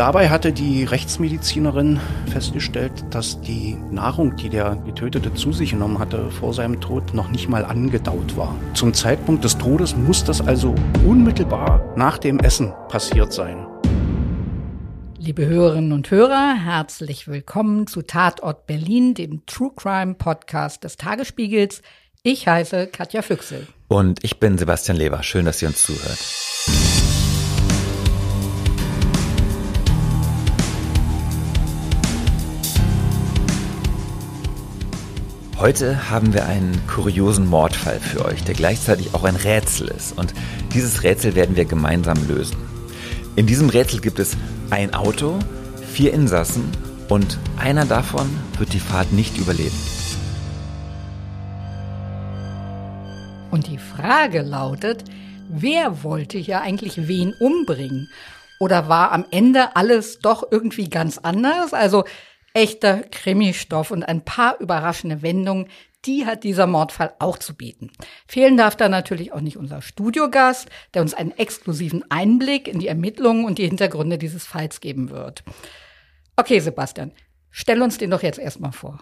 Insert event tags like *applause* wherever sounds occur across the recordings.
Dabei hatte die Rechtsmedizinerin festgestellt, dass die Nahrung, die der Getötete zu sich genommen hatte, vor seinem Tod noch nicht mal angedaut war. Zum Zeitpunkt des Todes muss das also unmittelbar nach dem Essen passiert sein. Liebe Hörerinnen und Hörer, herzlich willkommen zu Tatort Berlin, dem True Crime Podcast des Tagesspiegels. Ich heiße Katja Füchsel. Und ich bin Sebastian Leber. Schön, dass ihr uns zuhört. Heute haben wir einen kuriosen Mordfall für euch, der gleichzeitig auch ein Rätsel ist. Und dieses Rätsel werden wir gemeinsam lösen. In diesem Rätsel gibt es ein Auto, vier Insassen und einer davon wird die Fahrt nicht überleben. Und die Frage lautet, wer wollte hier eigentlich wen umbringen? Oder war am Ende alles doch irgendwie ganz anders? Also echter Krimi-Stoff und ein paar überraschende Wendungen, die hat dieser Mordfall auch zu bieten. Fehlen darf da natürlich auch nicht unser Studiogast, der uns einen exklusiven Einblick in die Ermittlungen und die Hintergründe dieses Falls geben wird. Okay, Sebastian, stell uns den doch jetzt erstmal vor.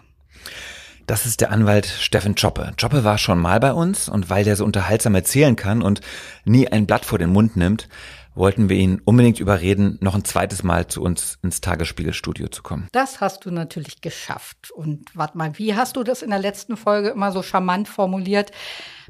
Das ist der Anwalt Steffen Choppe. Choppe war schon mal bei uns und weil der so unterhaltsam erzählen kann und nie ein Blatt vor den Mund nimmt, wollten wir ihn unbedingt überreden, noch ein zweites Mal zu uns ins Tagesspiegelstudio zu kommen. Das hast du natürlich geschafft. Und warte mal, wie hast du das in der letzten Folge immer so charmant formuliert?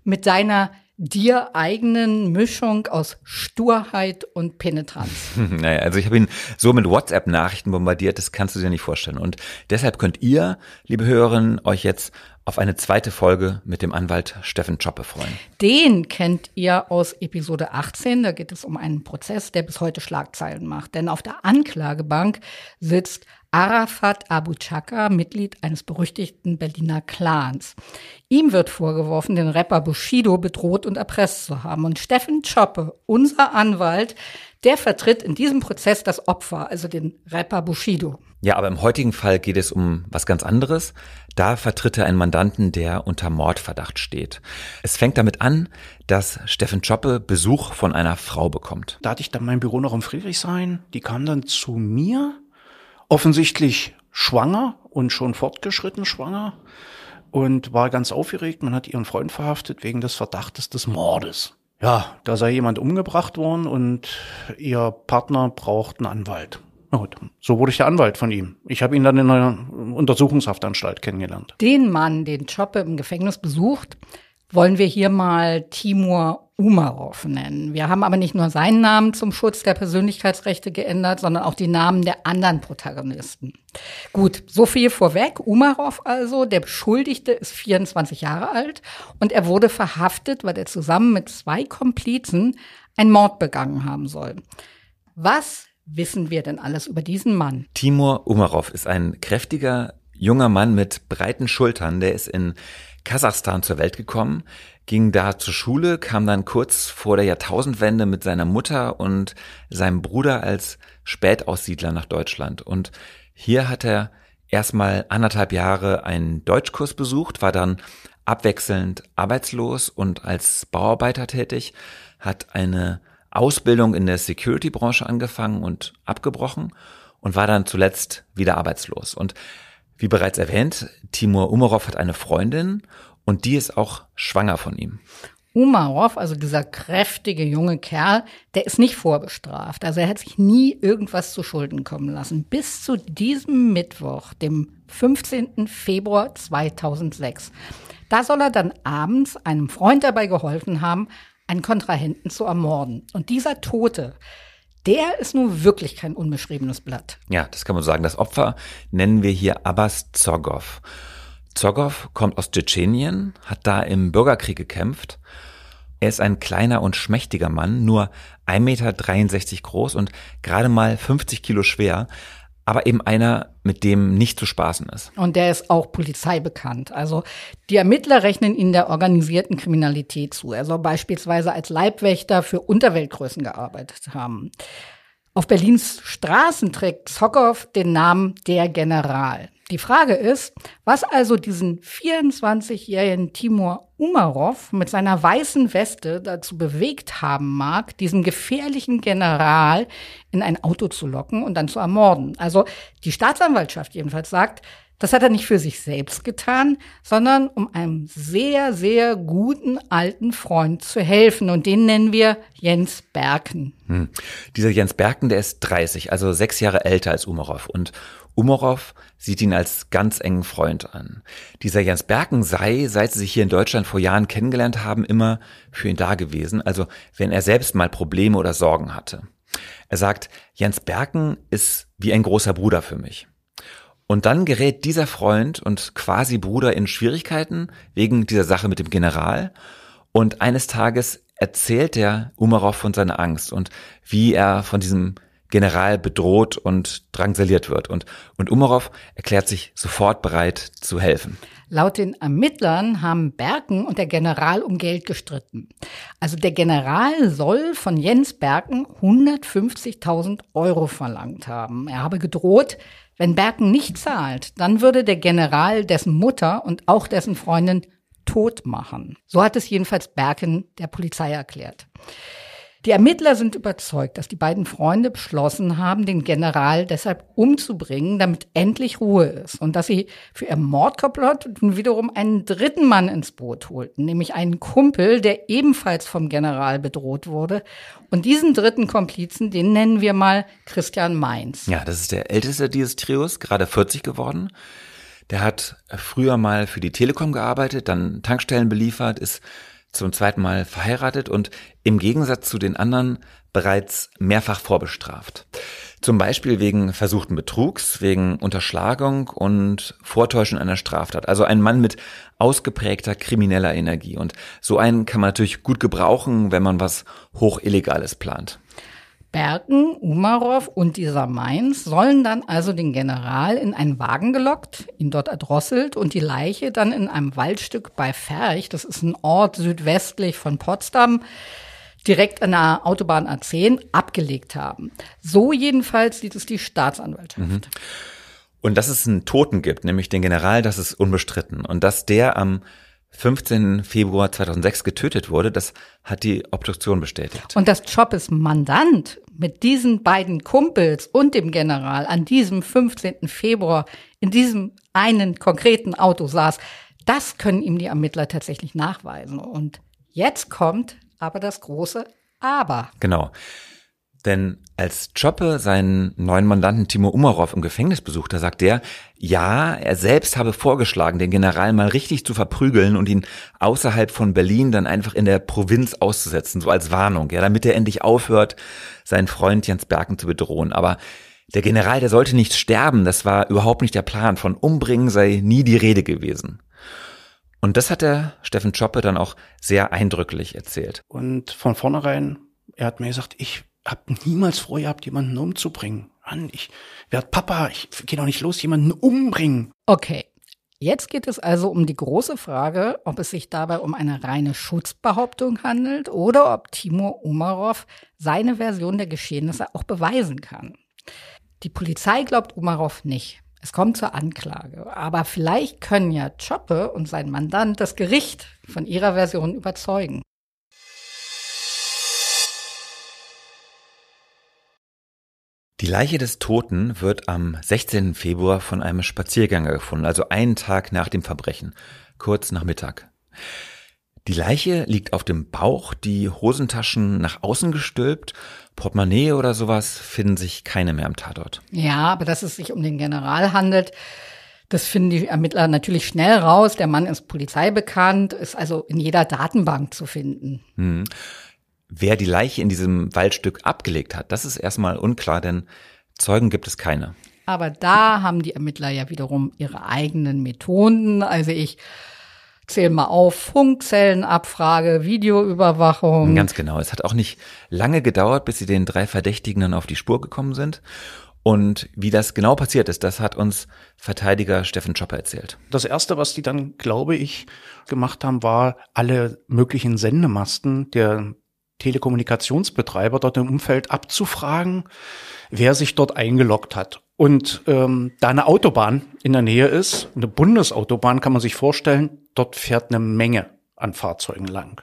Mit deiner dir eigenen Mischung aus Sturheit und Penetranz. *laughs* naja, also ich habe ihn so mit WhatsApp-Nachrichten bombardiert, das kannst du dir nicht vorstellen. Und deshalb könnt ihr, liebe Hörerinnen, euch jetzt auf eine zweite Folge mit dem Anwalt Steffen Choppe freuen. Den kennt ihr aus Episode 18. Da geht es um einen Prozess, der bis heute Schlagzeilen macht. Denn auf der Anklagebank sitzt Arafat Abu Chaka, Mitglied eines berüchtigten Berliner Clans. Ihm wird vorgeworfen, den Rapper Bushido bedroht und erpresst zu haben. Und Steffen Choppe, unser Anwalt, der vertritt in diesem Prozess das Opfer, also den Rapper Bushido. Ja, aber im heutigen Fall geht es um was ganz anderes. Da vertritt er einen Mandanten, der unter Mordverdacht steht. Es fängt damit an, dass Steffen Choppe Besuch von einer Frau bekommt. Da hatte ich dann mein Büro noch im Friedrichshain. Die kam dann zu mir, offensichtlich schwanger und schon fortgeschritten schwanger und war ganz aufgeregt. Man hat ihren Freund verhaftet wegen des Verdachtes des Mordes ja, da sei jemand umgebracht worden und ihr Partner braucht einen Anwalt. Na gut, so wurde ich der Anwalt von ihm. Ich habe ihn dann in einer Untersuchungshaftanstalt kennengelernt. Den Mann, den Choppe im Gefängnis besucht, wollen wir hier mal Timur Umarov nennen. Wir haben aber nicht nur seinen Namen zum Schutz der Persönlichkeitsrechte geändert, sondern auch die Namen der anderen Protagonisten. Gut, so viel vorweg. Umarov also, der Beschuldigte, ist 24 Jahre alt und er wurde verhaftet, weil er zusammen mit zwei Komplizen einen Mord begangen haben soll. Was wissen wir denn alles über diesen Mann? Timur Umarov ist ein kräftiger junger Mann mit breiten Schultern, der ist in Kasachstan zur Welt gekommen, ging da zur Schule, kam dann kurz vor der Jahrtausendwende mit seiner Mutter und seinem Bruder als Spätaussiedler nach Deutschland. Und hier hat er erstmal anderthalb Jahre einen Deutschkurs besucht, war dann abwechselnd arbeitslos und als Bauarbeiter tätig, hat eine Ausbildung in der Security-Branche angefangen und abgebrochen und war dann zuletzt wieder arbeitslos. Und wie bereits erwähnt, Timur Umarov hat eine Freundin und die ist auch schwanger von ihm. Umarov, also dieser kräftige junge Kerl, der ist nicht vorbestraft. Also er hat sich nie irgendwas zu Schulden kommen lassen. Bis zu diesem Mittwoch, dem 15. Februar 2006. Da soll er dann abends einem Freund dabei geholfen haben, einen Kontrahenten zu ermorden. Und dieser Tote, der ist nun wirklich kein unbeschriebenes Blatt. Ja, das kann man sagen. Das Opfer nennen wir hier Abbas Zogov. Zogov kommt aus Tschetschenien, hat da im Bürgerkrieg gekämpft. Er ist ein kleiner und schmächtiger Mann, nur 1,63 Meter groß und gerade mal 50 Kilo schwer, aber eben einer, mit dem nicht zu spaßen ist. Und der ist auch polizeibekannt. Also die Ermittler rechnen ihn der organisierten Kriminalität zu. Er soll beispielsweise als Leibwächter für Unterweltgrößen gearbeitet haben. Auf Berlins Straßen trägt Sokow den Namen der General. Die Frage ist, was also diesen 24-jährigen Timur Umarov mit seiner weißen Weste dazu bewegt haben mag, diesen gefährlichen General in ein Auto zu locken und dann zu ermorden. Also die Staatsanwaltschaft jedenfalls sagt, das hat er nicht für sich selbst getan, sondern um einem sehr, sehr guten alten Freund zu helfen. Und den nennen wir Jens Berken. Hm. Dieser Jens Berken, der ist 30, also sechs Jahre älter als Umarov. Und Umerow sieht ihn als ganz engen Freund an. Dieser Jens Berken sei, seit sie sich hier in Deutschland vor Jahren kennengelernt haben, immer für ihn da gewesen, also wenn er selbst mal Probleme oder Sorgen hatte. Er sagt, Jens Berken ist wie ein großer Bruder für mich. Und dann gerät dieser Freund und quasi Bruder in Schwierigkeiten wegen dieser Sache mit dem General. Und eines Tages erzählt er Umarow von seiner Angst und wie er von diesem General bedroht und drangsaliert wird. Und, und Umarov erklärt sich sofort bereit zu helfen. Laut den Ermittlern haben Berken und der General um Geld gestritten. Also der General soll von Jens Berken 150.000 Euro verlangt haben. Er habe gedroht, wenn Berken nicht zahlt, dann würde der General dessen Mutter und auch dessen Freundin tot machen. So hat es jedenfalls Berken der Polizei erklärt. Die Ermittler sind überzeugt, dass die beiden Freunde beschlossen haben, den General deshalb umzubringen, damit endlich Ruhe ist und dass sie für ihr Mordkomplott wiederum einen dritten Mann ins Boot holten, nämlich einen Kumpel, der ebenfalls vom General bedroht wurde. Und diesen dritten Komplizen, den nennen wir mal Christian Mainz. Ja, das ist der älteste dieses Trios, gerade 40 geworden. Der hat früher mal für die Telekom gearbeitet, dann Tankstellen beliefert, ist zum zweiten Mal verheiratet und im Gegensatz zu den anderen bereits mehrfach vorbestraft. Zum Beispiel wegen versuchten Betrugs, wegen Unterschlagung und Vortäuschen einer Straftat. Also ein Mann mit ausgeprägter krimineller Energie. Und so einen kann man natürlich gut gebrauchen, wenn man was Hochillegales plant. Bergen, Umarow und dieser Mainz sollen dann also den General in einen Wagen gelockt, ihn dort erdrosselt und die Leiche dann in einem Waldstück bei Ferch, das ist ein Ort südwestlich von Potsdam, direkt an der Autobahn A10 abgelegt haben. So jedenfalls sieht es die Staatsanwaltschaft. Mhm. Und dass es einen Toten gibt, nämlich den General, das ist unbestritten. Und dass der am ähm 15. Februar 2006 getötet wurde. Das hat die Obduktion bestätigt. Und dass Choppes Mandant mit diesen beiden Kumpels und dem General an diesem 15. Februar in diesem einen konkreten Auto saß, das können ihm die Ermittler tatsächlich nachweisen. Und jetzt kommt aber das große Aber. Genau. Denn als Choppe seinen neuen Mandanten Timo Umarov im Gefängnis besuchte, sagt er, ja, er selbst habe vorgeschlagen, den General mal richtig zu verprügeln und ihn außerhalb von Berlin dann einfach in der Provinz auszusetzen, so als Warnung, ja, damit er endlich aufhört, seinen Freund Jens Berken zu bedrohen. Aber der General, der sollte nicht sterben, das war überhaupt nicht der Plan. Von Umbringen sei nie die Rede gewesen. Und das hat der Steffen Choppe dann auch sehr eindrücklich erzählt. Und von vornherein, er hat mir gesagt, ich habe niemals vorher gehabt, jemanden umzubringen. Mann, ich werde Papa, ich gehe doch nicht los, jemanden umbringen. Okay. Jetzt geht es also um die große Frage, ob es sich dabei um eine reine Schutzbehauptung handelt oder ob Timur Umarov seine Version der Geschehnisse auch beweisen kann. Die Polizei glaubt Umarov nicht. Es kommt zur Anklage. Aber vielleicht können ja Choppe und sein Mandant das Gericht von ihrer Version überzeugen. Die Leiche des Toten wird am 16. Februar von einem Spaziergänger gefunden, also einen Tag nach dem Verbrechen, kurz nach Mittag. Die Leiche liegt auf dem Bauch, die Hosentaschen nach außen gestülpt, Portemonnaie oder sowas finden sich keine mehr am Tatort. Ja, aber dass es sich um den General handelt, das finden die Ermittler natürlich schnell raus. Der Mann ist polizeibekannt, ist also in jeder Datenbank zu finden. Hm wer die Leiche in diesem Waldstück abgelegt hat, das ist erstmal unklar, denn Zeugen gibt es keine. Aber da haben die Ermittler ja wiederum ihre eigenen Methoden. Also ich zähl mal auf, Funkzellenabfrage, Videoüberwachung. Ganz genau. Es hat auch nicht lange gedauert, bis sie den drei Verdächtigen dann auf die Spur gekommen sind. Und wie das genau passiert ist, das hat uns Verteidiger Steffen Chopper erzählt. Das Erste, was die dann, glaube ich, gemacht haben, war, alle möglichen Sendemasten der Telekommunikationsbetreiber dort im Umfeld abzufragen, wer sich dort eingeloggt hat. Und ähm, da eine Autobahn in der Nähe ist, eine Bundesautobahn kann man sich vorstellen, dort fährt eine Menge an Fahrzeugen lang.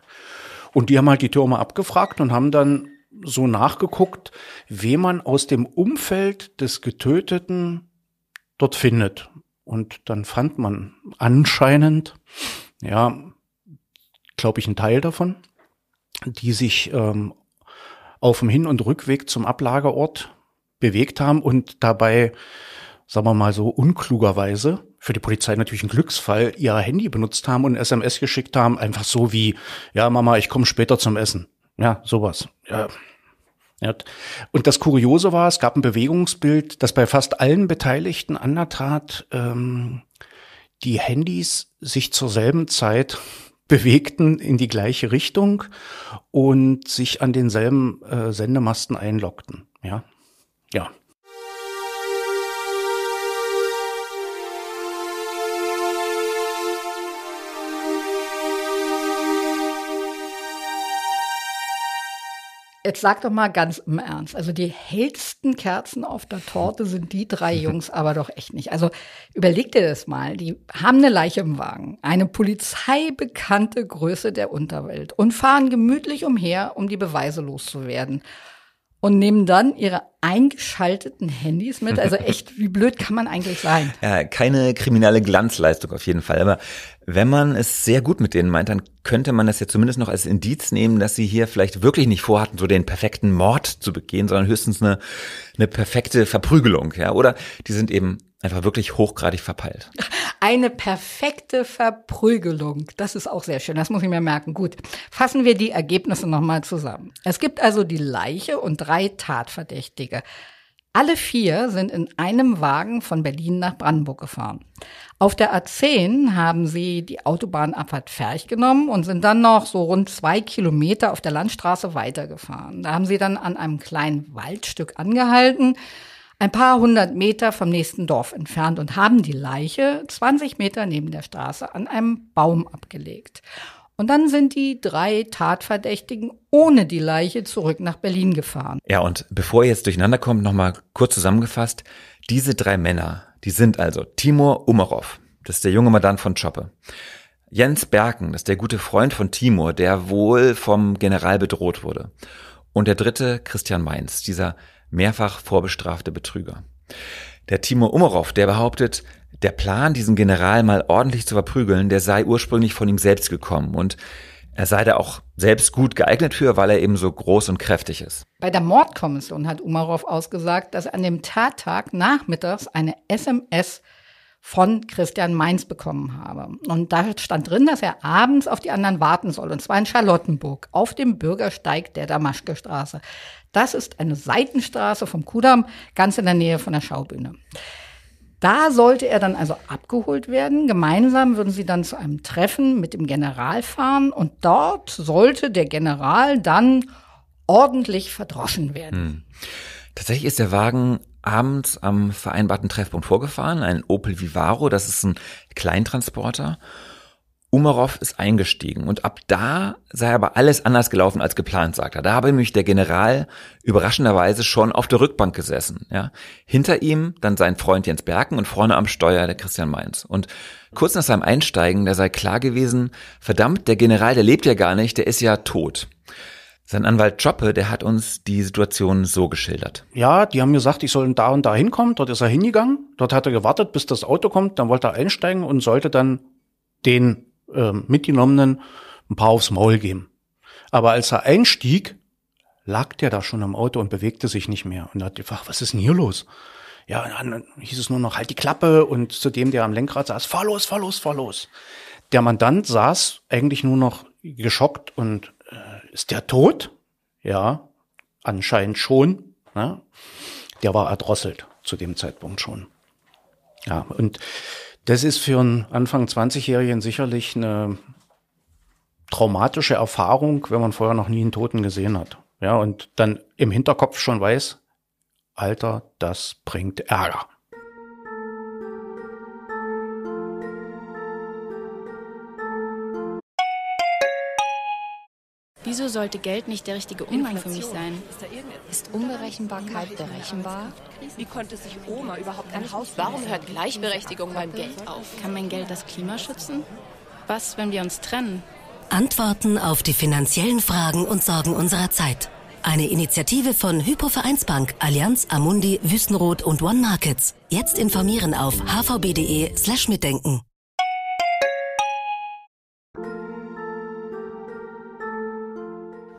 Und die haben halt die Türme abgefragt und haben dann so nachgeguckt, wen man aus dem Umfeld des Getöteten dort findet. Und dann fand man anscheinend, ja, glaube ich, einen Teil davon die sich ähm, auf dem Hin- und Rückweg zum Ablagerort bewegt haben und dabei, sagen wir mal so, unklugerweise, für die Polizei natürlich ein Glücksfall, ihr Handy benutzt haben und SMS geschickt haben, einfach so wie, ja, Mama, ich komme später zum Essen. Ja, sowas. Ja. Ja. Und das Kuriose war, es gab ein Bewegungsbild, das bei fast allen Beteiligten an der Tat ähm, die Handys sich zur selben Zeit bewegten in die gleiche Richtung und sich an denselben äh, Sendemasten einloggten. Ja, ja. Jetzt sag doch mal ganz im Ernst. Also die hellsten Kerzen auf der Torte sind die drei *laughs* Jungs aber doch echt nicht. Also überleg dir das mal. Die haben eine Leiche im Wagen, eine polizeibekannte Größe der Unterwelt und fahren gemütlich umher, um die Beweise loszuwerden und nehmen dann ihre eingeschalteten Handys mit. Also *laughs* echt, wie blöd kann man eigentlich sein? Ja, keine kriminelle Glanzleistung auf jeden Fall. Aber wenn man es sehr gut mit denen meint, dann könnte man das ja zumindest noch als Indiz nehmen, dass sie hier vielleicht wirklich nicht vorhatten, so den perfekten Mord zu begehen, sondern höchstens eine, eine perfekte Verprügelung. Ja? Oder die sind eben einfach wirklich hochgradig verpeilt. *laughs* Eine perfekte Verprügelung. Das ist auch sehr schön. Das muss ich mir merken. Gut. Fassen wir die Ergebnisse nochmal zusammen. Es gibt also die Leiche und drei Tatverdächtige. Alle vier sind in einem Wagen von Berlin nach Brandenburg gefahren. Auf der A10 haben sie die Autobahnabfahrt Ferch genommen und sind dann noch so rund zwei Kilometer auf der Landstraße weitergefahren. Da haben sie dann an einem kleinen Waldstück angehalten, ein paar hundert Meter vom nächsten Dorf entfernt und haben die Leiche 20 Meter neben der Straße an einem Baum abgelegt. Und dann sind die drei Tatverdächtigen ohne die Leiche zurück nach Berlin gefahren. Ja, und bevor ihr jetzt durcheinander kommt, nochmal kurz zusammengefasst. Diese drei Männer, die sind also Timur Umarov, das ist der junge Madan von Choppe. Jens Berken, das ist der gute Freund von Timur, der wohl vom General bedroht wurde. Und der dritte, Christian Mainz, dieser mehrfach vorbestrafte Betrüger. Der Timo Umarov, der behauptet, der Plan, diesen General mal ordentlich zu verprügeln, der sei ursprünglich von ihm selbst gekommen und er sei da auch selbst gut geeignet für, weil er eben so groß und kräftig ist. Bei der Mordkommission hat Umarov ausgesagt, dass an dem Tattag nachmittags eine SMS von Christian Mainz bekommen habe. Und da stand drin, dass er abends auf die anderen warten soll, und zwar in Charlottenburg, auf dem Bürgersteig der Damaschke Straße. Das ist eine Seitenstraße vom Kudamm, ganz in der Nähe von der Schaubühne. Da sollte er dann also abgeholt werden. Gemeinsam würden sie dann zu einem Treffen mit dem General fahren und dort sollte der General dann ordentlich verdroschen werden. Hm. Tatsächlich ist der Wagen abends am vereinbarten Treffpunkt vorgefahren, ein Opel Vivaro, das ist ein Kleintransporter. Umarov ist eingestiegen und ab da sei aber alles anders gelaufen als geplant, sagt er. Da habe nämlich der General überraschenderweise schon auf der Rückbank gesessen. Ja. Hinter ihm dann sein Freund Jens Berken und vorne am Steuer der Christian Mainz. Und kurz nach seinem Einsteigen, da sei klar gewesen, verdammt, der General, der lebt ja gar nicht, der ist ja tot. Sein Anwalt Joppe, der hat uns die Situation so geschildert. Ja, die haben gesagt, ich soll da und da hinkommen. Dort ist er hingegangen. Dort hat er gewartet, bis das Auto kommt. Dann wollte er einsteigen und sollte dann den äh, mitgenommenen ein paar aufs Maul geben. Aber als er einstieg, lag der da schon im Auto und bewegte sich nicht mehr. Und er hat gefragt, was ist denn hier los? Ja, dann hieß es nur noch, halt die Klappe. Und zu dem, der am Lenkrad saß, fahr los, fahr los, fahr los. Der Mandant saß eigentlich nur noch geschockt und äh, ist der tot? Ja, anscheinend schon. Ne? Der war erdrosselt zu dem Zeitpunkt schon. Ja, und das ist für einen Anfang 20-Jährigen sicherlich eine traumatische Erfahrung, wenn man vorher noch nie einen Toten gesehen hat. Ja, und dann im Hinterkopf schon weiß, Alter, das bringt Ärger. Wieso sollte Geld nicht der richtige Umgang für mich sein? Ist Unberechenbarkeit berechenbar? Wie konnte sich Oma überhaupt ein Haus? Warum hört Gleichberechtigung beim Geld auf? Kann mein Geld das Klima schützen? Was, wenn wir uns trennen? Antworten auf die finanziellen Fragen und Sorgen unserer Zeit. Eine Initiative von Hypovereinsbank, Allianz, Amundi, Wüstenrot und One Markets. Jetzt informieren auf hvb.de/mitdenken. slash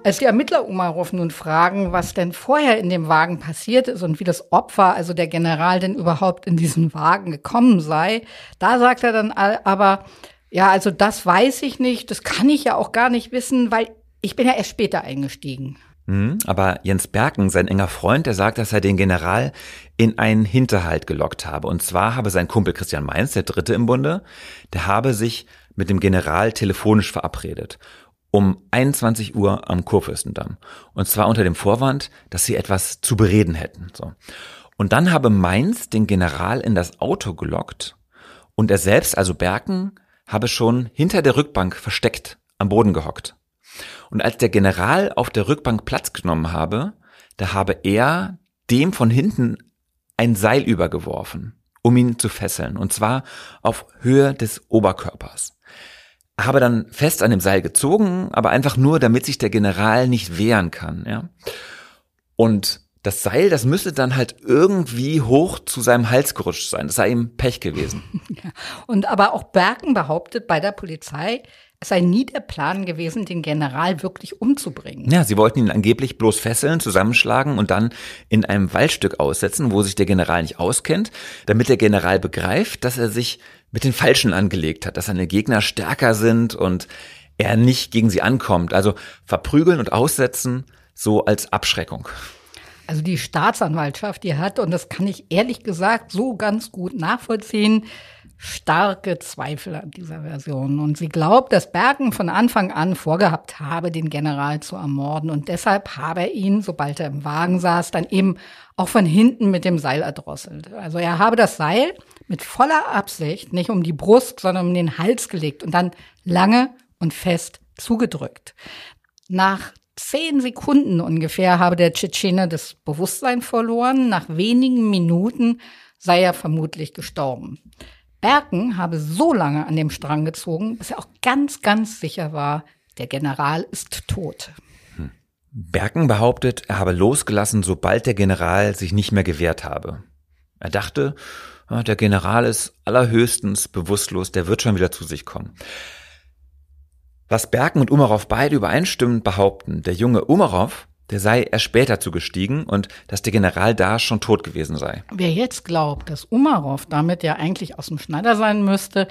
Als die Ermittler Umarov nun fragen, was denn vorher in dem Wagen passiert ist und wie das Opfer, also der General, denn überhaupt in diesen Wagen gekommen sei, da sagt er dann aber, ja, also das weiß ich nicht, das kann ich ja auch gar nicht wissen, weil ich bin ja erst später eingestiegen. Mhm, aber Jens Berken, sein enger Freund, der sagt, dass er den General in einen Hinterhalt gelockt habe. Und zwar habe sein Kumpel Christian Mainz, der Dritte im Bunde, der habe sich mit dem General telefonisch verabredet um 21 Uhr am Kurfürstendamm. Und zwar unter dem Vorwand, dass sie etwas zu bereden hätten. So. Und dann habe Mainz den General in das Auto gelockt und er selbst, also Berken, habe schon hinter der Rückbank versteckt am Boden gehockt. Und als der General auf der Rückbank Platz genommen habe, da habe er dem von hinten ein Seil übergeworfen, um ihn zu fesseln, und zwar auf Höhe des Oberkörpers habe dann fest an dem Seil gezogen, aber einfach nur, damit sich der General nicht wehren kann. Ja? Und das Seil, das müsste dann halt irgendwie hoch zu seinem Hals gerutscht sein. Das sei ihm Pech gewesen. *laughs* Ja. Und aber auch Bergen behauptet bei der Polizei, es sei nie der Plan gewesen, den General wirklich umzubringen. Ja, sie wollten ihn angeblich bloß fesseln, zusammenschlagen und dann in einem Waldstück aussetzen, wo sich der General nicht auskennt, damit der General begreift, dass er sich mit den Falschen angelegt hat, dass seine Gegner stärker sind und er nicht gegen sie ankommt. Also verprügeln und aussetzen so als Abschreckung. Also die Staatsanwaltschaft, die hat, und das kann ich ehrlich gesagt so ganz gut nachvollziehen, starke Zweifel an dieser Version. Und sie glaubt, dass Bergen von Anfang an vorgehabt habe, den General zu ermorden. Und deshalb habe er ihn, sobald er im Wagen saß, dann eben auch von hinten mit dem Seil erdrosselt. Also er habe das Seil mit voller Absicht nicht um die Brust, sondern um den Hals gelegt und dann lange und fest zugedrückt. Nach zehn Sekunden ungefähr habe der Tschetschene das Bewusstsein verloren. Nach wenigen Minuten sei er vermutlich gestorben. Berken habe so lange an dem Strang gezogen, bis er auch ganz, ganz sicher war, der General ist tot. Hm. Berken behauptet, er habe losgelassen, sobald der General sich nicht mehr gewehrt habe. Er dachte, Ah, der General ist allerhöchstens bewusstlos, der wird schon wieder zu sich kommen. Was Berken und Umarow beide übereinstimmend behaupten, der junge Umarow, der sei erst später zugestiegen und dass der General da schon tot gewesen sei. Wer jetzt glaubt, dass Umarow damit ja eigentlich aus dem Schneider sein müsste,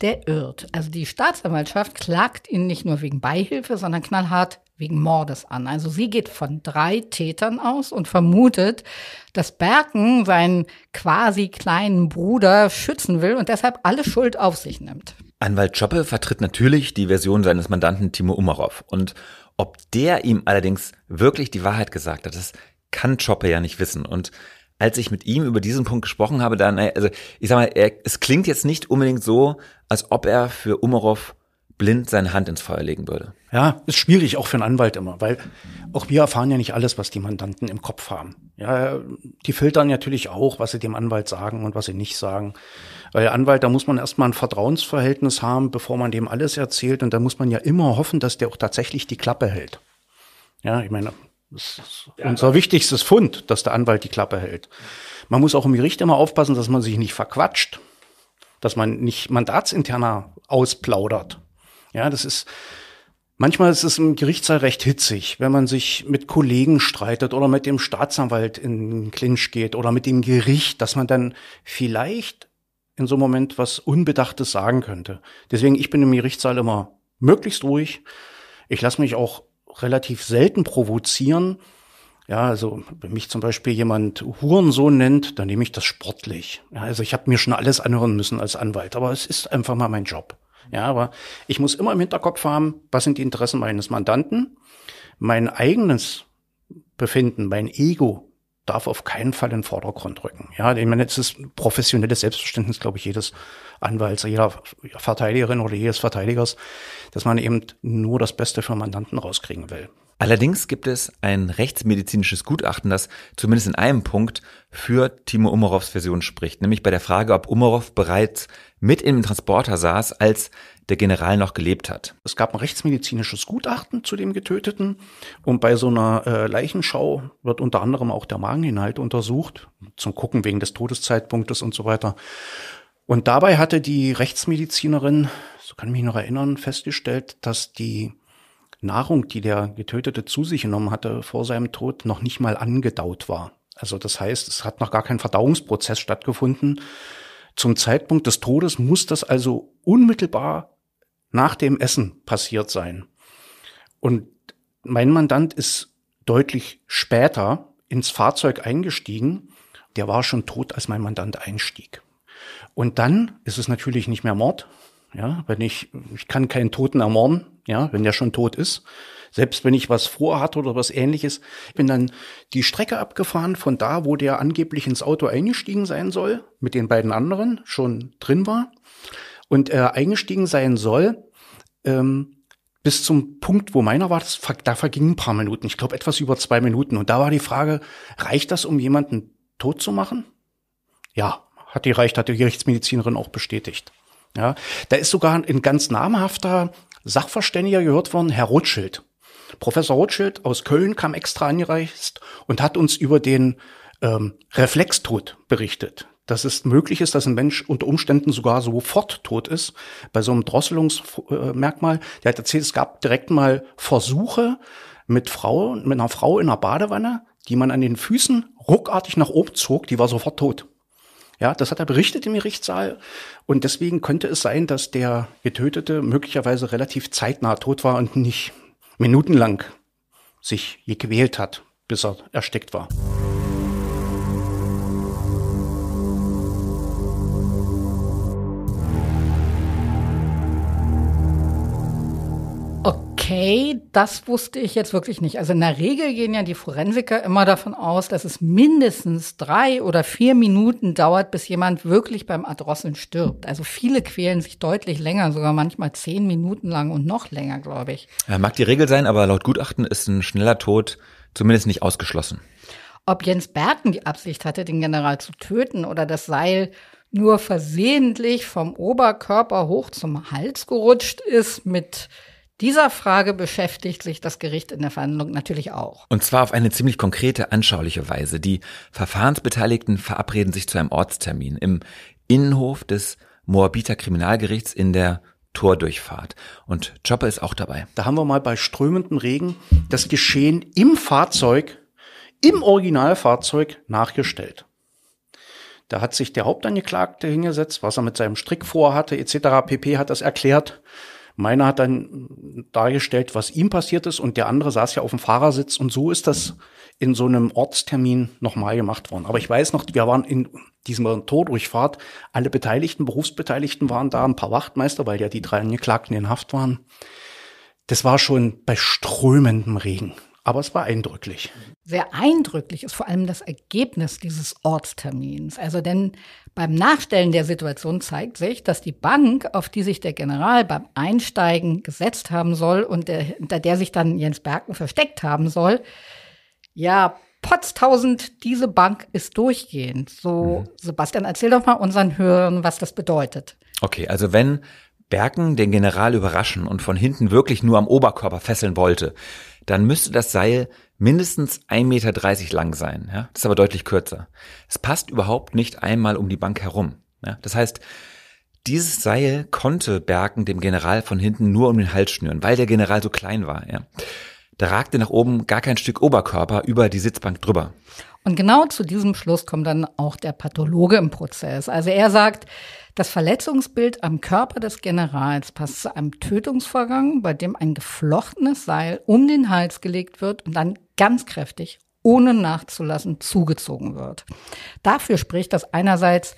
der irrt. Also die Staatsanwaltschaft klagt ihn nicht nur wegen Beihilfe, sondern knallhart wegen Mordes an. Also sie geht von drei Tätern aus und vermutet, dass Berken seinen quasi kleinen Bruder schützen will und deshalb alle Schuld auf sich nimmt. Anwalt Schoppe vertritt natürlich die Version seines Mandanten Timo Umarov. Und ob der ihm allerdings wirklich die Wahrheit gesagt hat, das kann Schoppe ja nicht wissen. Und als ich mit ihm über diesen Punkt gesprochen habe, dann, äh, also ich sag mal, er, es klingt jetzt nicht unbedingt so, als ob er für Umarov blind seine Hand ins Feuer legen würde. Ja, ist schwierig auch für einen Anwalt immer, weil auch wir erfahren ja nicht alles, was die Mandanten im Kopf haben. Ja, die filtern natürlich auch, was sie dem Anwalt sagen und was sie nicht sagen. Weil Anwalt, da muss man erstmal ein Vertrauensverhältnis haben, bevor man dem alles erzählt. Und da muss man ja immer hoffen, dass der auch tatsächlich die Klappe hält. Ja, ich meine, das ist unser wichtigstes Fund, dass der Anwalt die Klappe hält. Man muss auch im Gericht immer aufpassen, dass man sich nicht verquatscht, dass man nicht mandatsinterner ausplaudert. Ja, das ist, Manchmal ist es im Gerichtssaal recht hitzig, wenn man sich mit Kollegen streitet oder mit dem Staatsanwalt in den Clinch geht oder mit dem Gericht, dass man dann vielleicht in so einem Moment was Unbedachtes sagen könnte. Deswegen, ich bin im Gerichtssaal immer möglichst ruhig. Ich lasse mich auch relativ selten provozieren. Ja, also wenn mich zum Beispiel jemand Hurensohn nennt, dann nehme ich das sportlich. Ja, also ich habe mir schon alles anhören müssen als Anwalt, aber es ist einfach mal mein Job. Ja, aber ich muss immer im Hinterkopf haben, was sind die Interessen meines Mandanten? Mein eigenes Befinden, mein Ego darf auf keinen Fall in den Vordergrund rücken. Ja, ich meine, jetzt ist professionelles Selbstverständnis, glaube ich, jedes Anwalts, jeder Verteidigerin oder jedes Verteidigers, dass man eben nur das Beste für Mandanten rauskriegen will. Allerdings gibt es ein rechtsmedizinisches Gutachten, das zumindest in einem Punkt für Timo Umarovs Version spricht, nämlich bei der Frage, ob Umarov bereits mit im Transporter saß, als der General noch gelebt hat. Es gab ein rechtsmedizinisches Gutachten zu dem Getöteten und bei so einer äh, Leichenschau wird unter anderem auch der Mageninhalt untersucht, zum Gucken wegen des Todeszeitpunktes und so weiter. Und dabei hatte die Rechtsmedizinerin, so kann ich mich noch erinnern, festgestellt, dass die Nahrung, die der Getötete zu sich genommen hatte vor seinem Tod, noch nicht mal angedaut war. Also das heißt, es hat noch gar kein Verdauungsprozess stattgefunden. Zum Zeitpunkt des Todes muss das also unmittelbar nach dem Essen passiert sein. Und mein Mandant ist deutlich später ins Fahrzeug eingestiegen. Der war schon tot, als mein Mandant einstieg. Und dann ist es natürlich nicht mehr Mord. Ja, wenn ich, ich kann keinen Toten ermorden, ja, wenn der schon tot ist. Selbst wenn ich was vorhatte oder was ähnliches, bin dann die Strecke abgefahren von da, wo der angeblich ins Auto eingestiegen sein soll, mit den beiden anderen schon drin war und äh, eingestiegen sein soll, ähm, bis zum Punkt, wo meiner war, das, da vergingen ein paar Minuten, ich glaube etwas über zwei Minuten. Und da war die Frage, reicht das, um jemanden tot zu machen? Ja, hat die reicht, hat die Gerichtsmedizinerin auch bestätigt. Ja, da ist sogar ein ganz namhafter Sachverständiger gehört worden, Herr Rothschild. Professor Rothschild aus Köln kam extra angereist und hat uns über den ähm, Reflextod berichtet. Dass es möglich ist, dass ein Mensch unter Umständen sogar sofort tot ist, bei so einem Drosselungsmerkmal. Der hat erzählt, es gab direkt mal Versuche mit Frau, mit einer Frau in einer Badewanne, die man an den Füßen ruckartig nach oben zog, die war sofort tot. Ja, das hat er berichtet im Gerichtssaal. Und deswegen könnte es sein, dass der Getötete möglicherweise relativ zeitnah tot war und nicht minutenlang sich gequält hat, bis er erstickt war. Okay, das wusste ich jetzt wirklich nicht. Also in der Regel gehen ja die Forensiker immer davon aus, dass es mindestens drei oder vier Minuten dauert, bis jemand wirklich beim Erdrosseln stirbt. Also viele quälen sich deutlich länger, sogar manchmal zehn Minuten lang und noch länger, glaube ich. Mag die Regel sein, aber laut Gutachten ist ein schneller Tod zumindest nicht ausgeschlossen. Ob Jens Berken die Absicht hatte, den General zu töten oder das Seil nur versehentlich vom Oberkörper hoch zum Hals gerutscht ist mit dieser Frage beschäftigt sich das Gericht in der Verhandlung natürlich auch. Und zwar auf eine ziemlich konkrete, anschauliche Weise. Die Verfahrensbeteiligten verabreden sich zu einem Ortstermin im Innenhof des Moabiter Kriminalgerichts in der Tordurchfahrt. Und Chopper ist auch dabei. Da haben wir mal bei strömendem Regen das Geschehen im Fahrzeug, im Originalfahrzeug nachgestellt. Da hat sich der Hauptangeklagte hingesetzt, was er mit seinem Strick vorhatte, etc. pp. hat das erklärt. Meiner hat dann dargestellt, was ihm passiert ist und der andere saß ja auf dem Fahrersitz und so ist das in so einem Ortstermin nochmal gemacht worden. Aber ich weiß noch, wir waren in diesem Tordurchfahrt, alle Beteiligten, Berufsbeteiligten waren da, ein paar Wachtmeister, weil ja die drei Angeklagten in Haft waren. Das war schon bei strömendem Regen, aber es war eindrücklich sehr eindrücklich ist vor allem das Ergebnis dieses Ortstermins. Also denn beim Nachstellen der Situation zeigt sich, dass die Bank, auf die sich der General beim Einsteigen gesetzt haben soll und der, hinter der sich dann Jens Berken versteckt haben soll, ja, potztausend, diese Bank ist durchgehend. So, mhm. Sebastian, erzähl doch mal unseren Hörern, was das bedeutet. Okay, also wenn Berken den General überraschen und von hinten wirklich nur am Oberkörper fesseln wollte, dann müsste das Seil mindestens 1,30 Meter lang sein. Ja? Das ist aber deutlich kürzer. Es passt überhaupt nicht einmal um die Bank herum. Ja? Das heißt, dieses Seil konnte Berken dem General von hinten nur um den Hals schnüren, weil der General so klein war. Ja? Da ragte nach oben gar kein Stück Oberkörper über die Sitzbank drüber. Und genau zu diesem Schluss kommt dann auch der Pathologe im Prozess. Also er sagt, das Verletzungsbild am Körper des Generals passt zu einem Tötungsvorgang, bei dem ein geflochtenes Seil um den Hals gelegt wird und dann ganz kräftig, ohne nachzulassen, zugezogen wird. Dafür spricht, dass einerseits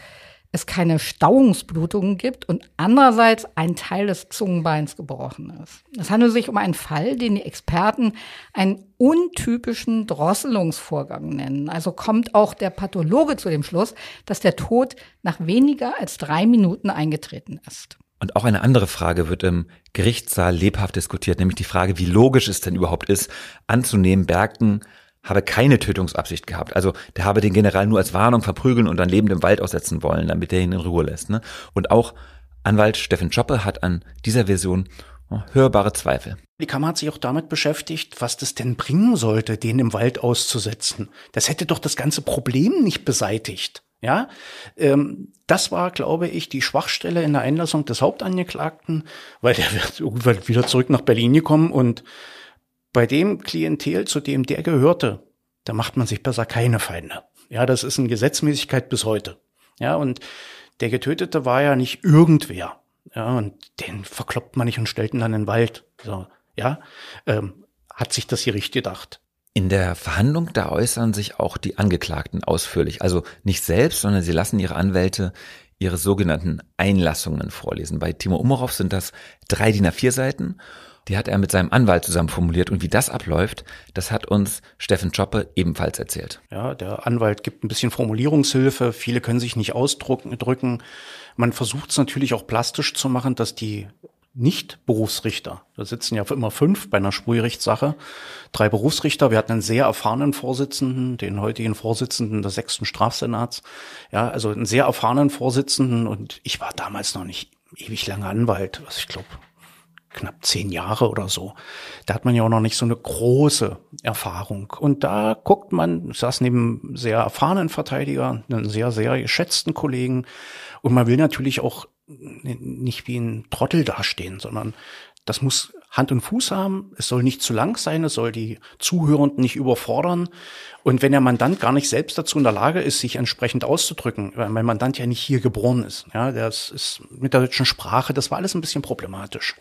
es keine Stauungsblutungen gibt und andererseits ein Teil des Zungenbeins gebrochen ist. Es handelt sich um einen Fall, den die Experten einen untypischen Drosselungsvorgang nennen. Also kommt auch der Pathologe zu dem Schluss, dass der Tod nach weniger als drei Minuten eingetreten ist. Und auch eine andere Frage wird im Gerichtssaal lebhaft diskutiert, nämlich die Frage, wie logisch es denn überhaupt ist, anzunehmen, Bergten habe keine Tötungsabsicht gehabt. Also der habe den General nur als Warnung verprügeln und dann lebend im Wald aussetzen wollen, damit er ihn in Ruhe lässt. Ne? Und auch Anwalt Steffen Schoppe hat an dieser Version oh, hörbare Zweifel. Die Kammer hat sich auch damit beschäftigt, was das denn bringen sollte, den im Wald auszusetzen. Das hätte doch das ganze Problem nicht beseitigt. Ja, ähm, das war, glaube ich, die Schwachstelle in der Einlassung des Hauptangeklagten, weil der wird irgendwann wieder zurück nach Berlin gekommen und bei dem Klientel, zu dem der gehörte, da macht man sich besser keine Feinde. Ja, das ist eine Gesetzmäßigkeit bis heute. Ja, und der Getötete war ja nicht irgendwer. Ja, und den verkloppt man nicht und stellt ihn dann in den Wald. So, ja, ähm, hat sich das Gericht gedacht. In der Verhandlung, da äußern sich auch die Angeklagten ausführlich. Also nicht selbst, sondern sie lassen ihre Anwälte ihre sogenannten Einlassungen vorlesen. Bei Timo Umerow sind das drei DIN A4 Seiten. Die hat er mit seinem Anwalt zusammen formuliert. Und wie das abläuft, das hat uns Steffen Choppe ebenfalls erzählt. Ja, der Anwalt gibt ein bisschen Formulierungshilfe. Viele können sich nicht ausdrücken. Man versucht es natürlich auch plastisch zu machen, dass die nicht Berufsrichter. Da sitzen ja immer fünf bei einer Sprührechtssache. Drei Berufsrichter. Wir hatten einen sehr erfahrenen Vorsitzenden, den heutigen Vorsitzenden des sechsten Strafsenats. Ja, also einen sehr erfahrenen Vorsitzenden. Und ich war damals noch nicht ewig lange Anwalt. Was also ich glaube, knapp zehn Jahre oder so. Da hat man ja auch noch nicht so eine große Erfahrung. Und da guckt man, ich saß neben sehr erfahrenen Verteidiger, einen sehr, sehr geschätzten Kollegen. Und man will natürlich auch nicht wie ein Trottel dastehen, sondern das muss Hand und Fuß haben, es soll nicht zu lang sein, es soll die Zuhörenden nicht überfordern. Und wenn der Mandant gar nicht selbst dazu in der Lage ist, sich entsprechend auszudrücken, weil mein Mandant ja nicht hier geboren ist, ja, das ist mit der deutschen Sprache, das war alles ein bisschen problematisch.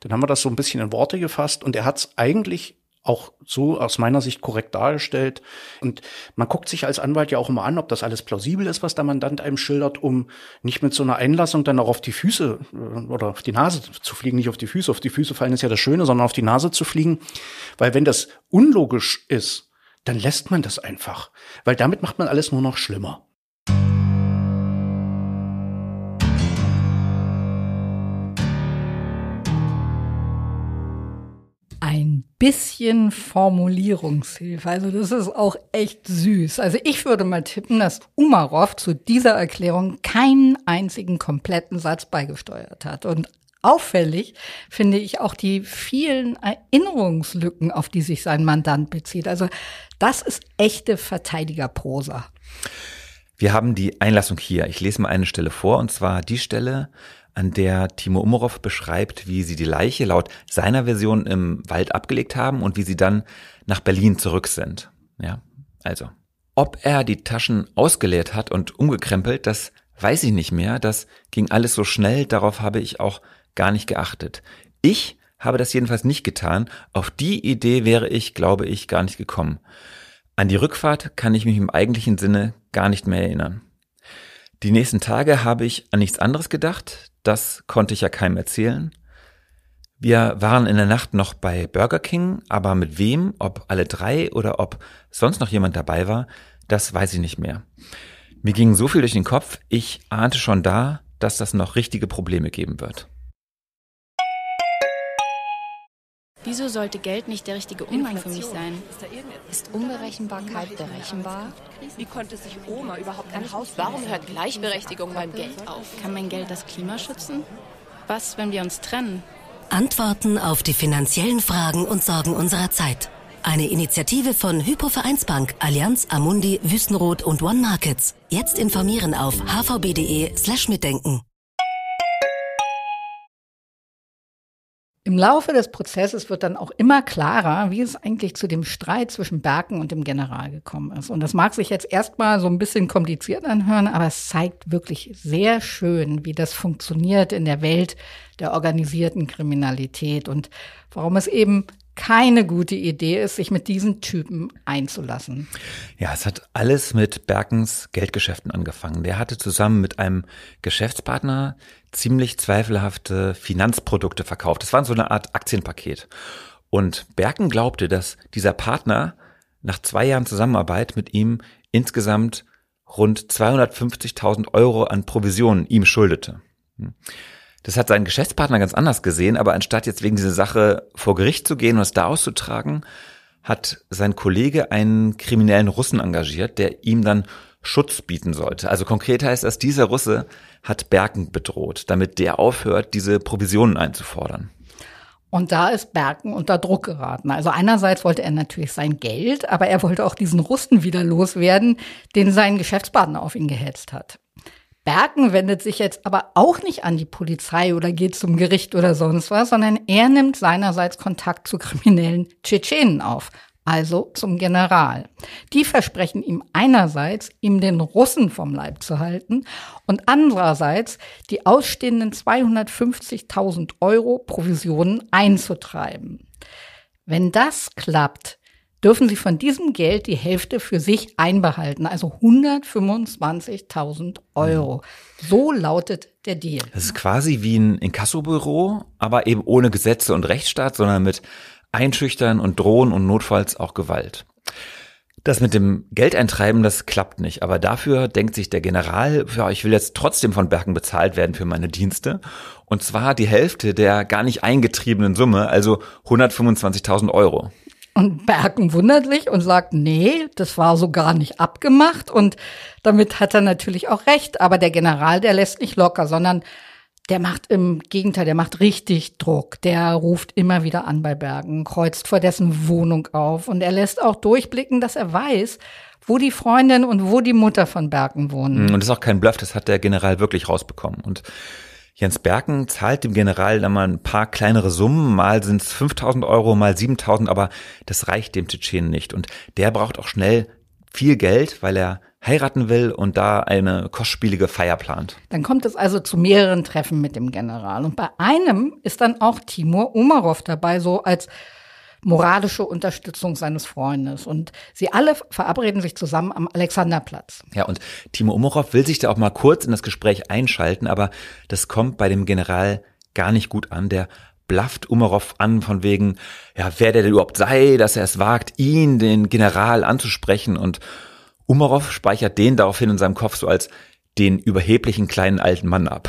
Dann haben wir das so ein bisschen in Worte gefasst und er hat es eigentlich auch so aus meiner Sicht korrekt dargestellt. Und man guckt sich als Anwalt ja auch immer an, ob das alles plausibel ist, was der Mandant einem schildert, um nicht mit so einer Einlassung dann auch auf die Füße äh, oder auf die Nase zu fliegen, nicht auf die Füße, auf die Füße fallen ist ja das Schöne, sondern auf die Nase zu fliegen. Weil wenn das unlogisch ist, dann lässt man das einfach. Weil damit macht man alles nur noch schlimmer. bisschen Formulierungshilfe. Also das ist auch echt süß. Also ich würde mal tippen, dass Umarov zu dieser Erklärung keinen einzigen kompletten Satz beigesteuert hat. Und auffällig finde ich auch die vielen Erinnerungslücken, auf die sich sein Mandant bezieht. Also das ist echte Verteidigerprosa. Wir haben die Einlassung hier. Ich lese mal eine Stelle vor, und zwar die Stelle, an der Timo Umerow beschreibt, wie sie die Leiche laut seiner Version im Wald abgelegt haben und wie sie dann nach Berlin zurück sind. Ja, also. Ob er die Taschen ausgeleert hat und umgekrempelt, das weiß ich nicht mehr. Das ging alles so schnell, darauf habe ich auch gar nicht geachtet. Ich habe das jedenfalls nicht getan. Auf die Idee wäre ich, glaube ich, gar nicht gekommen. An die Rückfahrt kann ich mich im eigentlichen Sinne gar nicht mehr erinnern. Die nächsten Tage habe ich an nichts anderes gedacht. Das konnte ich ja keinem erzählen. Wir waren in der Nacht noch bei Burger King, aber mit wem, ob alle drei oder ob sonst noch jemand dabei war, das weiß ich nicht mehr. Mir ging so viel durch den Kopf, ich ahnte schon da, dass das noch richtige Probleme geben wird. Wieso sollte Geld nicht der richtige Umgang für mich sein? Ist Unberechenbarkeit berechenbar? Wie konnte sich Oma überhaupt ein Haus? Warum hört Gleichberechtigung beim Geld auf? Kann mein Geld das Klima schützen? Was, wenn wir uns trennen? Antworten auf die finanziellen Fragen und Sorgen unserer Zeit. Eine Initiative von Hypovereinsbank, Allianz, Amundi, Wüstenrot und One Markets. Jetzt informieren auf hvb.de/mitdenken. slash Im Laufe des Prozesses wird dann auch immer klarer, wie es eigentlich zu dem Streit zwischen Berken und dem General gekommen ist. Und das mag sich jetzt erstmal so ein bisschen kompliziert anhören, aber es zeigt wirklich sehr schön, wie das funktioniert in der Welt der organisierten Kriminalität und warum es eben keine gute Idee ist, sich mit diesen Typen einzulassen. Ja, es hat alles mit Berkens Geldgeschäften angefangen. Der hatte zusammen mit einem Geschäftspartner ziemlich zweifelhafte Finanzprodukte verkauft. Das war so eine Art Aktienpaket. Und Berken glaubte, dass dieser Partner nach zwei Jahren Zusammenarbeit mit ihm insgesamt rund 250.000 Euro an Provisionen ihm schuldete. Das hat sein Geschäftspartner ganz anders gesehen, aber anstatt jetzt wegen dieser Sache vor Gericht zu gehen und es da auszutragen, hat sein Kollege einen kriminellen Russen engagiert, der ihm dann Schutz bieten sollte. Also konkret heißt das, dieser Russe hat Berken bedroht, damit der aufhört, diese Provisionen einzufordern. Und da ist Berken unter Druck geraten. Also einerseits wollte er natürlich sein Geld, aber er wollte auch diesen Russen wieder loswerden, den sein Geschäftspartner auf ihn gehetzt hat. Berken wendet sich jetzt aber auch nicht an die Polizei oder geht zum Gericht oder sonst was, sondern er nimmt seinerseits Kontakt zu kriminellen Tschetschenen auf also zum General. Die versprechen ihm einerseits, ihm den Russen vom Leib zu halten und andererseits die ausstehenden 250.000 Euro Provisionen einzutreiben. Wenn das klappt, dürfen sie von diesem Geld die Hälfte für sich einbehalten, also 125.000 Euro. So lautet der Deal. Das ist quasi wie ein Inkassobüro, aber eben ohne Gesetze und Rechtsstaat, sondern mit Einschüchtern und Drohen und notfalls auch Gewalt. Das mit dem Geld eintreiben, das klappt nicht. Aber dafür denkt sich der General, ja, ich will jetzt trotzdem von Bergen bezahlt werden für meine Dienste. Und zwar die Hälfte der gar nicht eingetriebenen Summe, also 125.000 Euro. Und Bergen wundert sich und sagt, nee, das war so gar nicht abgemacht. Und damit hat er natürlich auch recht. Aber der General, der lässt nicht locker, sondern der macht im Gegenteil, der macht richtig Druck. Der ruft immer wieder an bei Bergen, kreuzt vor dessen Wohnung auf und er lässt auch durchblicken, dass er weiß, wo die Freundin und wo die Mutter von Bergen wohnen. Mhm, und das ist auch kein Bluff, das hat der General wirklich rausbekommen. Und Jens Bergen zahlt dem General dann mal ein paar kleinere Summen, mal sind es 5000 Euro, mal 7000, aber das reicht dem Tschetschenen nicht. Und der braucht auch schnell viel Geld, weil er heiraten will und da eine kostspielige Feier plant. Dann kommt es also zu mehreren Treffen mit dem General. Und bei einem ist dann auch Timur Umarov dabei, so als moralische Unterstützung seines Freundes. Und sie alle verabreden sich zusammen am Alexanderplatz. Ja, und Timo Umerow will sich da auch mal kurz in das Gespräch einschalten, aber das kommt bei dem General gar nicht gut an. Der blafft Umarov an von wegen, ja, wer der denn überhaupt sei, dass er es wagt, ihn, den General, anzusprechen. Und Umarov speichert den daraufhin in seinem Kopf so als den überheblichen kleinen alten Mann ab.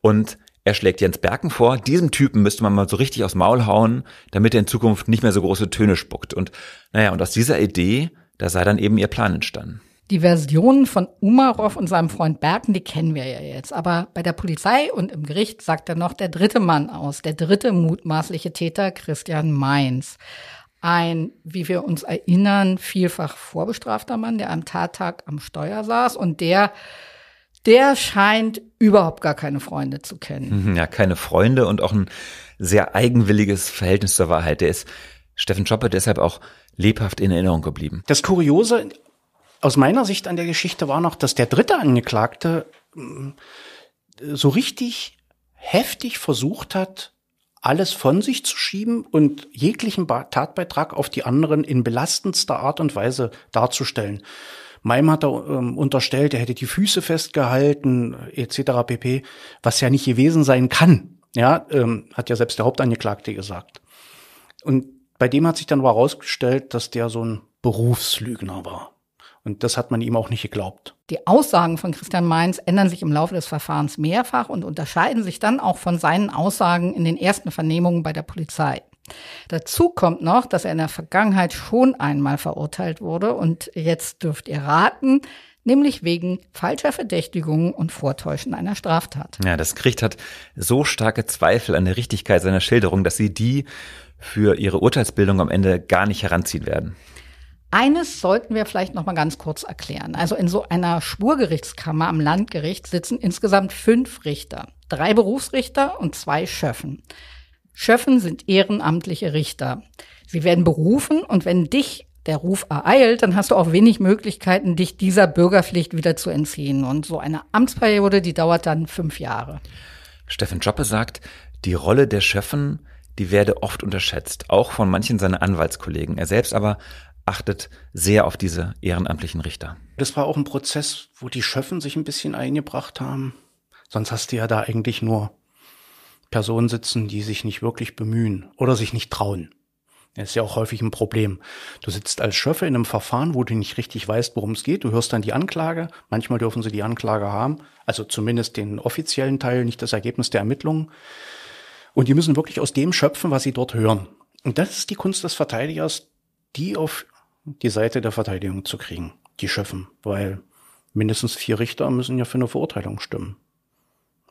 Und er schlägt Jens Berken vor, diesem Typen müsste man mal so richtig aufs Maul hauen, damit er in Zukunft nicht mehr so große Töne spuckt. Und naja, und aus dieser Idee, da sei dann eben ihr Plan entstanden. Die Versionen von Umarov und seinem Freund Berken, die kennen wir ja jetzt. Aber bei der Polizei und im Gericht sagt er noch der dritte Mann aus, der dritte mutmaßliche Täter, Christian Mainz. Ein, wie wir uns erinnern, vielfach vorbestrafter Mann, der am Tattag am Steuer saß und der der scheint überhaupt gar keine Freunde zu kennen. Mhm, ja, keine Freunde und auch ein sehr eigenwilliges Verhältnis zur Wahrheit. Der ist Steffen Schoppe deshalb auch lebhaft in Erinnerung geblieben. Das Kuriose aus meiner Sicht an der Geschichte war noch, dass der dritte Angeklagte hm, so richtig heftig versucht hat, alles von sich zu schieben und jeglichen Tatbeitrag auf die anderen in belastendster Art und Weise darzustellen. Meim hat er ähm, unterstellt, er hätte die Füße festgehalten, etc. pp., was ja nicht gewesen sein kann. Ja, ähm, hat ja selbst der Hauptangeklagte gesagt. Und bei dem hat sich dann aber herausgestellt, dass der so ein Berufslügner war. Und das hat man ihm auch nicht geglaubt. Die Aussagen von Christian Mainz ändern sich im Laufe des Verfahrens mehrfach und unterscheiden sich dann auch von seinen Aussagen in den ersten Vernehmungen bei der Polizei. Dazu kommt noch, dass er in der Vergangenheit schon einmal verurteilt wurde und jetzt dürft ihr raten, nämlich wegen falscher Verdächtigungen und Vortäuschen einer Straftat. Ja, das Gericht hat so starke Zweifel an der Richtigkeit seiner Schilderung, dass sie die für ihre Urteilsbildung am Ende gar nicht heranziehen werden. Eines sollten wir vielleicht noch mal ganz kurz erklären. Also in so einer Spurgerichtskammer am Landgericht sitzen insgesamt fünf Richter, drei Berufsrichter und zwei Schöffen. Schöffen sind ehrenamtliche Richter. Sie werden berufen und wenn dich der Ruf ereilt, dann hast du auch wenig Möglichkeiten, dich dieser Bürgerpflicht wieder zu entziehen. Und so eine Amtsperiode, die dauert dann fünf Jahre. Steffen Joppe sagt, die Rolle der Schöffen die werde oft unterschätzt, auch von manchen seiner Anwaltskollegen. Er selbst aber achtet sehr auf diese ehrenamtlichen Richter. Das war auch ein Prozess, wo die Schöffen sich ein bisschen eingebracht haben. Sonst hast du ja da eigentlich nur Personen sitzen, die sich nicht wirklich bemühen oder sich nicht trauen. Das ist ja auch häufig ein Problem. Du sitzt als Schöffe in einem Verfahren, wo du nicht richtig weißt, worum es geht. Du hörst dann die Anklage. Manchmal dürfen sie die Anklage haben. Also zumindest den offiziellen Teil, nicht das Ergebnis der Ermittlungen. Und die müssen wirklich aus dem schöpfen, was sie dort hören. Und das ist die Kunst des Verteidigers, die auf die Seite der Verteidigung zu kriegen, die Schöffen, weil mindestens vier Richter müssen ja für eine Verurteilung stimmen.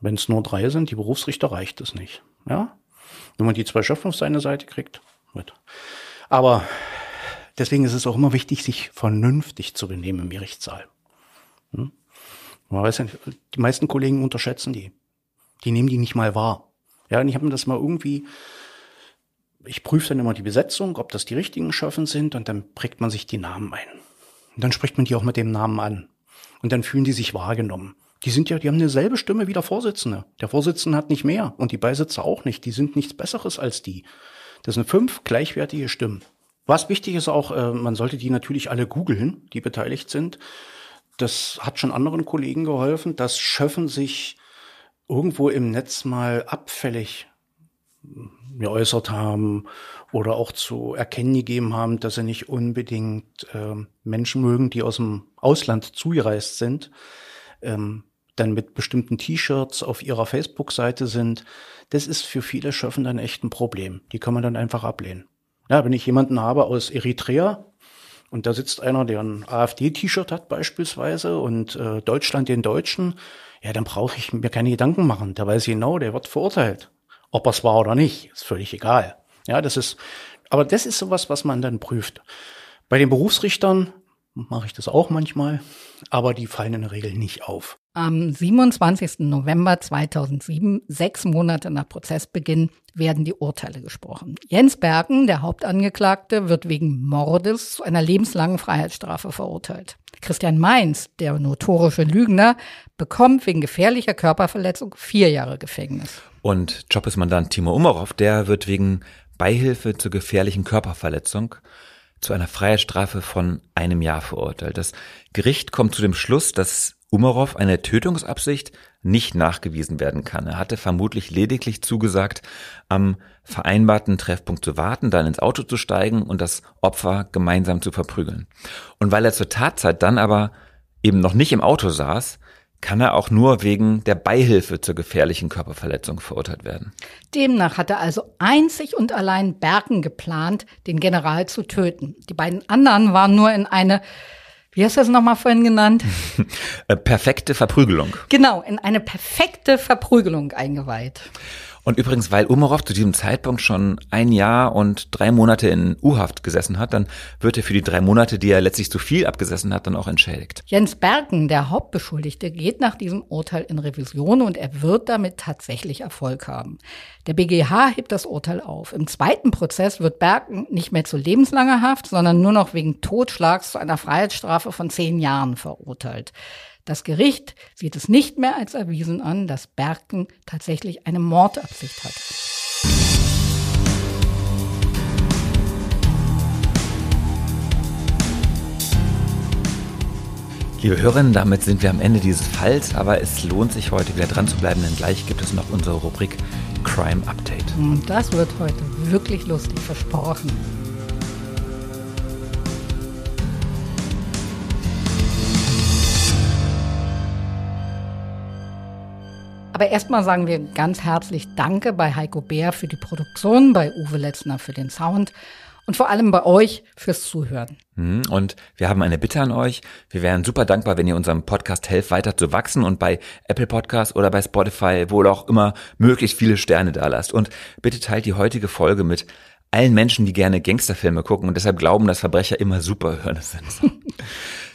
Wenn es nur drei sind, die Berufsrichter reicht es nicht. Ja? Wenn man die zwei Schöffen auf seine Seite kriegt, wird. Aber deswegen ist es auch immer wichtig, sich vernünftig zu benehmen im Gerichtssaal. Hm? Man weiß ja nicht, die meisten Kollegen unterschätzen die. Die nehmen die nicht mal wahr. Ja, und ich habe mir das mal irgendwie ich prüfe dann immer die Besetzung, ob das die richtigen Schöffen sind und dann prägt man sich die Namen ein. Und dann spricht man die auch mit dem Namen an. Und dann fühlen die sich wahrgenommen. Die sind ja, die haben dieselbe Stimme wie der Vorsitzende. Der Vorsitzende hat nicht mehr und die Beisitzer auch nicht. Die sind nichts Besseres als die. Das sind fünf gleichwertige Stimmen. Was wichtig ist auch, äh, man sollte die natürlich alle googeln, die beteiligt sind. Das hat schon anderen Kollegen geholfen, dass Schöffen sich irgendwo im Netz mal abfällig geäußert haben oder auch zu erkennen gegeben haben, dass sie nicht unbedingt ähm, Menschen mögen, die aus dem Ausland zugereist sind, ähm, dann mit bestimmten T-Shirts auf ihrer Facebook-Seite sind. Das ist für viele Schöffen dann echt ein Problem. Die kann man dann einfach ablehnen. Ja, wenn ich jemanden habe aus Eritrea, und da sitzt einer, der ein AfD-T-Shirt hat beispielsweise und äh, Deutschland den Deutschen, ja, dann brauche ich mir keine Gedanken machen. Da weiß ich genau, der wird verurteilt. Ob er es war oder nicht, ist völlig egal. Ja, das ist, aber das ist sowas, was man dann prüft. Bei den Berufsrichtern mache ich das auch manchmal aber die fallen in der Regel nicht auf. Am 27. November 2007, sechs Monate nach Prozessbeginn, werden die Urteile gesprochen. Jens Bergen, der Hauptangeklagte, wird wegen Mordes zu einer lebenslangen Freiheitsstrafe verurteilt. Christian Mainz, der notorische Lügner, bekommt wegen gefährlicher Körperverletzung vier Jahre Gefängnis. Und Jobbismandant Timo Umarov, der wird wegen Beihilfe zur gefährlichen Körperverletzung zu einer Freiheitsstrafe von einem Jahr verurteilt. Das Gericht kommt zu dem Schluss, dass Umarov eine Tötungsabsicht nicht nachgewiesen werden kann. Er hatte vermutlich lediglich zugesagt, am vereinbarten Treffpunkt zu warten, dann ins Auto zu steigen und das Opfer gemeinsam zu verprügeln. Und weil er zur Tatzeit dann aber eben noch nicht im Auto saß, kann er auch nur wegen der Beihilfe zur gefährlichen Körperverletzung verurteilt werden. Demnach hatte also einzig und allein Berken geplant, den General zu töten. Die beiden anderen waren nur in eine wie hast du das nochmal vorhin genannt? *laughs* Äh, perfekte Verprügelung. Genau, in eine perfekte Verprügelung eingeweiht. Und übrigens, weil Umarov zu diesem Zeitpunkt schon ein Jahr und drei Monate in U-Haft gesessen hat, dann wird er für die drei Monate, die er letztlich zu viel abgesessen hat, dann auch entschädigt. Jens Bergen, der Hauptbeschuldigte, geht nach diesem Urteil in Revision und er wird damit tatsächlich Erfolg haben. Der BGH hebt das Urteil auf. Im zweiten Prozess wird Bergen nicht mehr zu lebenslanger Haft, sondern nur noch wegen Totschlags zu einer Freiheitsstrafe von zehn Jahren verurteilt. Das Gericht sieht es nicht mehr als erwiesen an, dass Berken tatsächlich eine Mordabsicht hat. Liebe Hörerinnen, damit sind wir am Ende dieses Falls, aber es lohnt sich heute wieder dran zu bleiben, denn gleich gibt es noch unsere Rubrik Crime Update. Und das wird heute wirklich lustig versprochen. Aber erstmal sagen wir ganz herzlich Danke bei Heiko Bär für die Produktion, bei Uwe Letzner für den Sound und vor allem bei euch fürs Zuhören. Hm, und wir haben eine Bitte an euch. Wir wären super dankbar, wenn ihr unserem Podcast helft, weiter zu wachsen und bei Apple Podcasts oder bei Spotify, wohl auch immer, möglichst viele Sterne da lasst. Und bitte teilt die heutige Folge mit allen Menschen, die gerne Gangsterfilme gucken und deshalb glauben, dass Verbrecher immer Superhörner sind. *laughs*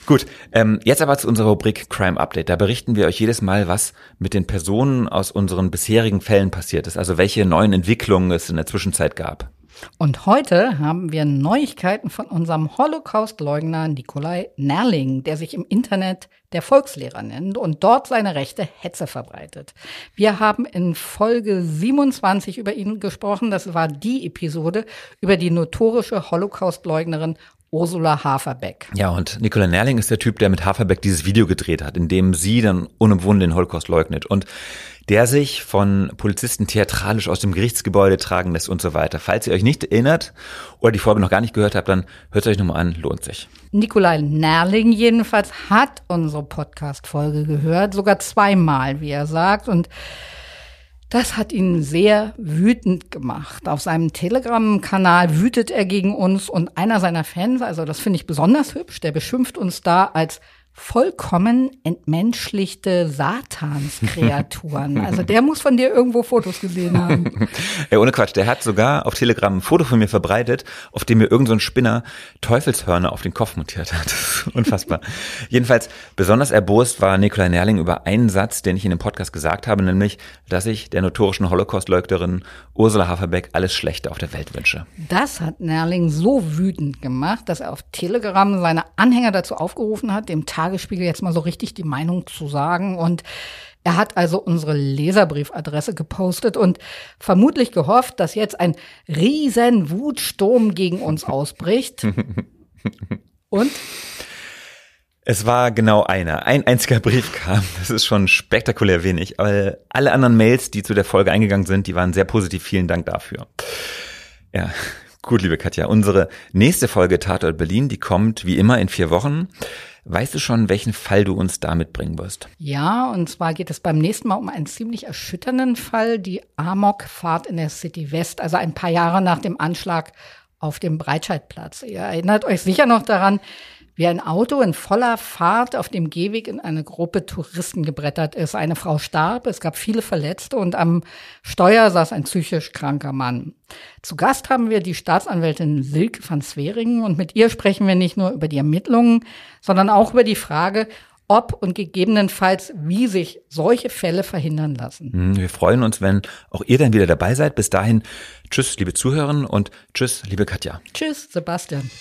Gut, ähm, jetzt aber zu unserer Rubrik Crime Update. Da berichten wir euch jedes Mal, was mit den Personen aus unseren bisherigen Fällen passiert ist, also welche neuen Entwicklungen es in der Zwischenzeit gab. Und heute haben wir Neuigkeiten von unserem Holocaust-Leugner Nikolai Nerling, der sich im Internet der Volkslehrer nennt und dort seine rechte Hetze verbreitet. Wir haben in Folge 27 über ihn gesprochen. Das war die Episode über die notorische Holocaust-Leugnerin Ursula Haferbeck. Ja, und Nicola Nerling ist der Typ, der mit Haferbeck dieses Video gedreht hat, in dem sie dann unumwunden den Holocaust leugnet und der sich von Polizisten theatralisch aus dem Gerichtsgebäude tragen lässt und so weiter. Falls ihr euch nicht erinnert oder die Folge noch gar nicht gehört habt, dann hört es euch nochmal an, lohnt sich. Nikolai Nerling jedenfalls hat unsere Podcast-Folge gehört, sogar zweimal, wie er sagt, und das hat ihn sehr wütend gemacht. Auf seinem Telegram-Kanal wütet er gegen uns und einer seiner Fans, also das finde ich besonders hübsch, der beschimpft uns da als vollkommen entmenschlichte Satanskreaturen. *laughs* Also der muss von dir irgendwo Fotos gesehen haben. *laughs* Ey, ohne Quatsch, der hat sogar auf Telegram ein Foto von mir verbreitet, auf dem mir irgendein so Spinner Teufelshörner auf den Kopf montiert hat. *laughs* Unfassbar. Jedenfalls, besonders erbost war Nikolai Nerling über einen Satz, den ich in dem Podcast gesagt habe, nämlich, dass ich der notorischen Holocaust-Leugnerin Ursula Haferbeck alles Schlechte auf der Welt wünsche. Das hat Nerling so wütend gemacht, dass er auf Telegram seine Anhänger dazu aufgerufen hat, dem Tag Tagesspiegel jetzt mal so richtig die Meinung zu sagen. Und er hat also unsere Leserbriefadresse gepostet und vermutlich gehofft, dass jetzt ein riesen Wutsturm gegen uns *laughs* ausbricht. und? Es war genau einer. Ein einziger Brief kam. Das ist schon spektakulär wenig. Aber alle anderen Mails, die zu der Folge eingegangen sind, die waren sehr positiv. Vielen Dank dafür. Ja, gut, liebe Katja. Unsere nächste Folge Tatort Berlin, die kommt wie immer in vier Wochen. Weißt du schon, welchen Fall du uns damit bringen wirst? Ja, und zwar geht es beim nächsten Mal um einen ziemlich erschütternden Fall, die Amok-Fahrt in der City West, also ein paar Jahre nach dem Anschlag auf dem Breitscheidplatz. Ihr erinnert euch sicher noch daran, wie ein Auto in voller Fahrt auf dem Gehweg in eine Gruppe Touristen gebrettert ist. Eine Frau starb, es gab viele Verletzte und am Steuer saß ein psychisch kranker Mann. Zu Gast haben wir die Staatsanwältin Silke van Zweringen und mit ihr sprechen wir nicht nur über die Ermittlungen, sondern auch über die Frage, ob und gegebenenfalls, wie sich solche Fälle verhindern lassen. Hm, wir freuen uns, wenn auch ihr dann wieder dabei seid. Bis dahin, tschüss, liebe Zuhörerinnen und tschüss, liebe Katja. Tschüss, Sebastian.